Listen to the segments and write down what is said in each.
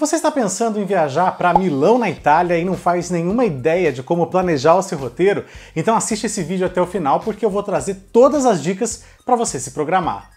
Você está pensando em viajar para Milão, na Itália, e não faz nenhuma ideia de como planejar o seu roteiro? Então assiste esse vídeo até o final porque eu vou trazer todas as dicas para você se programar.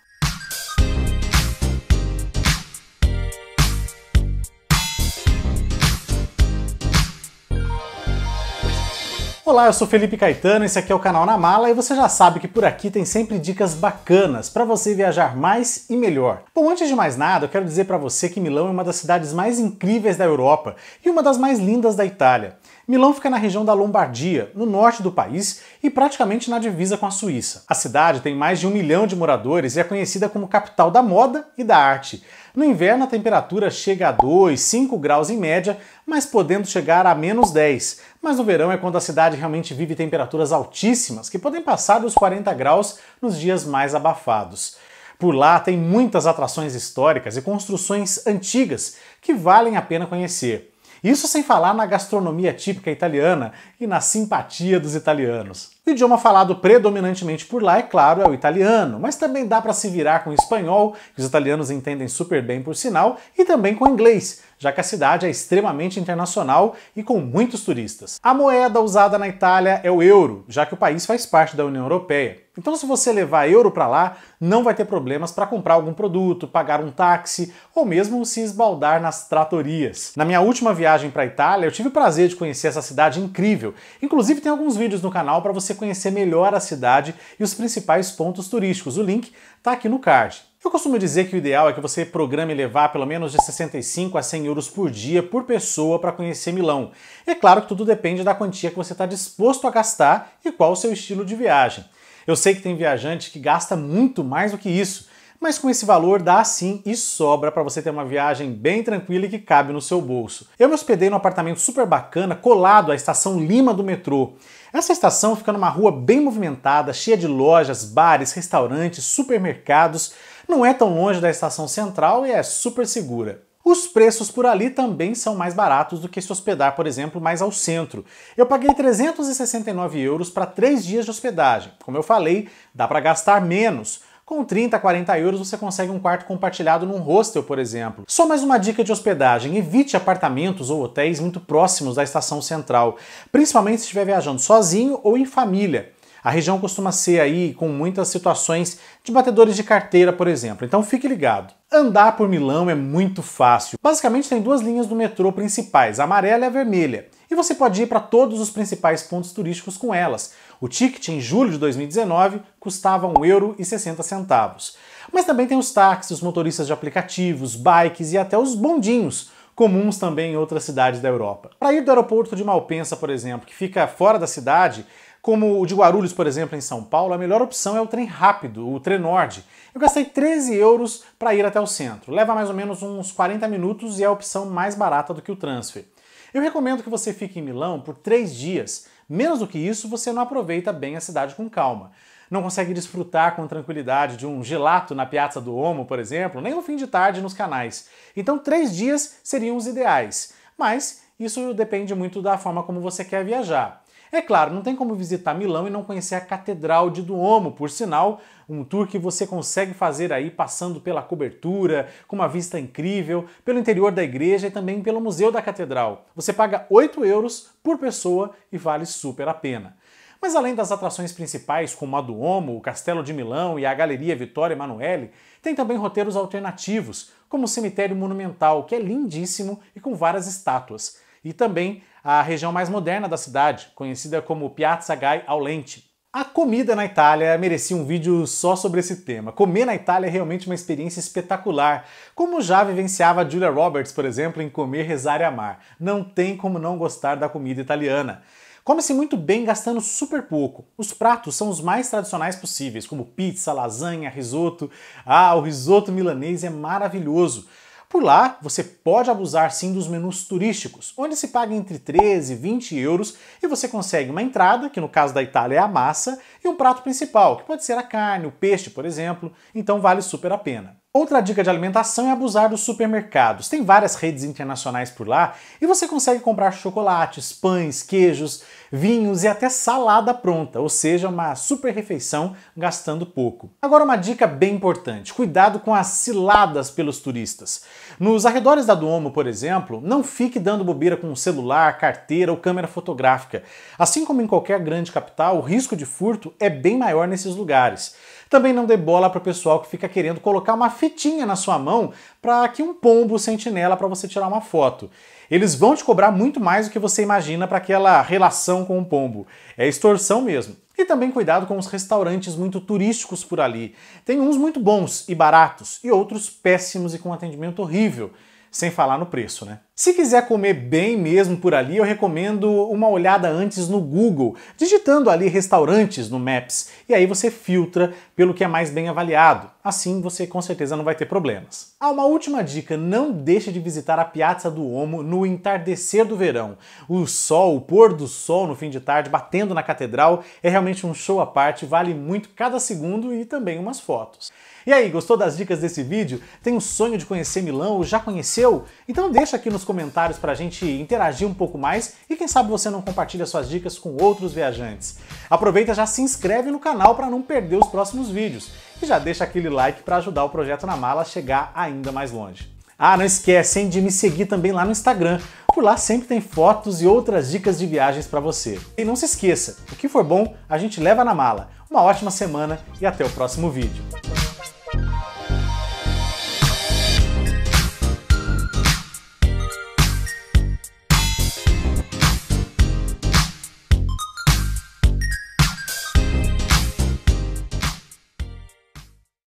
Olá, eu sou Felipe Caetano, esse aqui é o canal Na Mala e você já sabe que por aqui tem sempre dicas bacanas para você viajar mais e melhor. Bom, antes de mais nada, eu quero dizer para você que Milão é uma das cidades mais incríveis da Europa e uma das mais lindas da Itália. Milão fica na região da Lombardia, no norte do país e praticamente na divisa com a Suíça. A cidade tem mais de um milhão de moradores e é conhecida como capital da moda e da arte. No inverno, a temperatura chega a 2, 5 graus em média, mas podendo chegar a menos 10. Mas no verão é quando a cidade realmente vive temperaturas altíssimas, que podem passar dos 40 graus nos dias mais abafados. Por lá tem muitas atrações históricas e construções antigas que valem a pena conhecer. Isso sem falar na gastronomia típica italiana e na simpatia dos italianos. O idioma falado predominantemente por lá, é claro, é o italiano, mas também dá para se virar com o espanhol, que os italianos entendem super bem por sinal, e também com o inglês, já que a cidade é extremamente internacional e com muitos turistas. A moeda usada na Itália é o euro, já que o país faz parte da União Europeia. Então, se você levar euro para lá, não vai ter problemas para comprar algum produto, pagar um táxi ou mesmo se esbaldar nas tratorias. Na minha última viagem para a Itália, eu tive o prazer de conhecer essa cidade incrível. Inclusive, tem alguns vídeos no canal para você conhecer melhor a cidade e os principais pontos turísticos. O link está aqui no card. Eu costumo dizer que o ideal é que você programe levar pelo menos de 65 a 100 euros por dia por pessoa para conhecer Milão. É claro que tudo depende da quantia que você está disposto a gastar e qual o seu estilo de viagem. Eu sei que tem viajante que gasta muito mais do que isso, mas com esse valor dá sim e sobra para você ter uma viagem bem tranquila e que cabe no seu bolso. Eu me hospedei num apartamento super bacana, colado à estação Lima do metrô. Essa estação fica numa rua bem movimentada, cheia de lojas, bares, restaurantes, supermercados. Não é tão longe da estação central e é super segura. Os preços por ali também são mais baratos do que se hospedar, por exemplo, mais ao centro. Eu paguei 369 euros para três dias de hospedagem. Como eu falei, dá para gastar menos. Com 30, 40 euros você consegue um quarto compartilhado num hostel, por exemplo. Só mais uma dica de hospedagem: evite apartamentos ou hotéis muito próximos da estação central, principalmente se estiver viajando sozinho ou em família. A região costuma ser aí com muitas situações de batedores de carteira, por exemplo, então fique ligado. Andar por Milão é muito fácil. Basicamente tem duas linhas do metrô principais, a amarela e a vermelha. E você pode ir para todos os principais pontos turísticos com elas. O ticket em julho de 2019 custava R$ 1,60. Mas também tem os táxis, os motoristas de aplicativos, bikes e até os bondinhos, comuns também em outras cidades da Europa. Para ir do aeroporto de Malpensa, por exemplo, que fica fora da cidade, como o de Guarulhos, por exemplo, em São Paulo, a melhor opção é o trem rápido, o Trenord. Eu gastei 13 euros para ir até o centro. Leva mais ou menos uns 40 minutos e é a opção mais barata do que o transfer. Eu recomendo que você fique em Milão por três dias. Menos do que isso, você não aproveita bem a cidade com calma. Não consegue desfrutar com tranquilidade de um gelato na Piazza do Homo, por exemplo, nem no fim de tarde nos canais. Então, três dias seriam os ideais. Mas isso depende muito da forma como você quer viajar. É claro, não tem como visitar Milão e não conhecer a Catedral de Duomo, por sinal, um tour que você consegue fazer aí passando pela cobertura, com uma vista incrível, pelo interior da igreja e também pelo Museu da Catedral. Você paga 8 euros por pessoa e vale super a pena. Mas além das atrações principais, como a do o Castelo de Milão e a Galeria Vittorio Emanuele, tem também roteiros alternativos, como o Cemitério Monumental, que é lindíssimo e com várias estátuas, e também a região mais moderna da cidade, conhecida como Piazza Gai Aulenti. A comida na Itália merecia um vídeo só sobre esse tema. Comer na Itália é realmente uma experiência espetacular, como já vivenciava Julia Roberts, por exemplo, em Comer, Rezar e Amar. Não tem como não gostar da comida italiana. Come-se muito bem gastando super pouco. Os pratos são os mais tradicionais possíveis, como pizza, lasanha, risoto. Ah, o risoto milanês é maravilhoso. Por lá, você pode abusar sim dos menus turísticos, onde se paga entre 13 e 20 euros e você consegue uma entrada, que no caso da Itália é a massa, e um prato principal, que pode ser a carne, o peixe, por exemplo, então vale super a pena. Outra dica de alimentação é abusar dos supermercados. Tem várias redes internacionais por lá e você consegue comprar chocolates, pães, queijos, vinhos e até salada pronta, ou seja, uma super refeição gastando pouco. Agora, uma dica bem importante: cuidado com as ciladas pelos turistas. Nos arredores da Duomo, por exemplo, não fique dando bobeira com celular, carteira ou câmera fotográfica. Assim como em qualquer grande capital, o risco de furto é bem maior nesses lugares. Também não dê bola para o pessoal que fica querendo colocar uma fitinha na sua mão para que um pombo sentinela para você tirar uma foto. Eles vão te cobrar muito mais do que você imagina para aquela relação com o pombo. É extorsão mesmo. E também cuidado com os restaurantes muito turísticos por ali. Tem uns muito bons e baratos e outros péssimos e com atendimento horrível, sem falar no preço, né? Se quiser comer bem mesmo por ali, eu recomendo uma olhada antes no Google, digitando ali restaurantes no Maps, e aí você filtra pelo que é mais bem avaliado. Assim você com certeza não vai ter problemas. Ah, uma última dica: não deixe de visitar a Piazza do Homo no entardecer do verão. O sol, o pôr do sol no fim de tarde batendo na catedral é realmente um show à parte, vale muito cada segundo e também umas fotos. E aí, gostou das dicas desse vídeo? Tem um sonho de conhecer Milão ou já conheceu? Então deixa aqui nos nos comentários para a gente interagir um pouco mais e quem sabe você não compartilha suas dicas com outros viajantes. Aproveita já se inscreve no canal para não perder os próximos vídeos e já deixa aquele like para ajudar o Projeto na Mala a chegar ainda mais longe. Ah, não esquece hein, de me seguir também lá no Instagram. Por lá sempre tem fotos e outras dicas de viagens para você. E não se esqueça, o que for bom a gente leva na mala. Uma ótima semana e até o próximo vídeo.